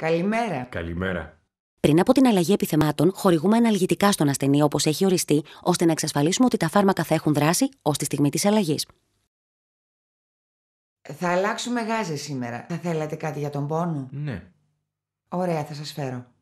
Καλημέρα. Καλημέρα. Πριν από την αλλαγή επιθεμάτων, χορηγούμε αναλγητικά στον ασθενή όπως έχει οριστεί, ώστε να εξασφαλίσουμε ότι τα φάρμακα θα έχουν δράση ως τη στιγμή της αλλαγής. Θα αλλάξουμε γάζες σήμερα. Θα θέλατε κάτι για τον πόνο. Ναι. Ωραία, θα σας φέρω.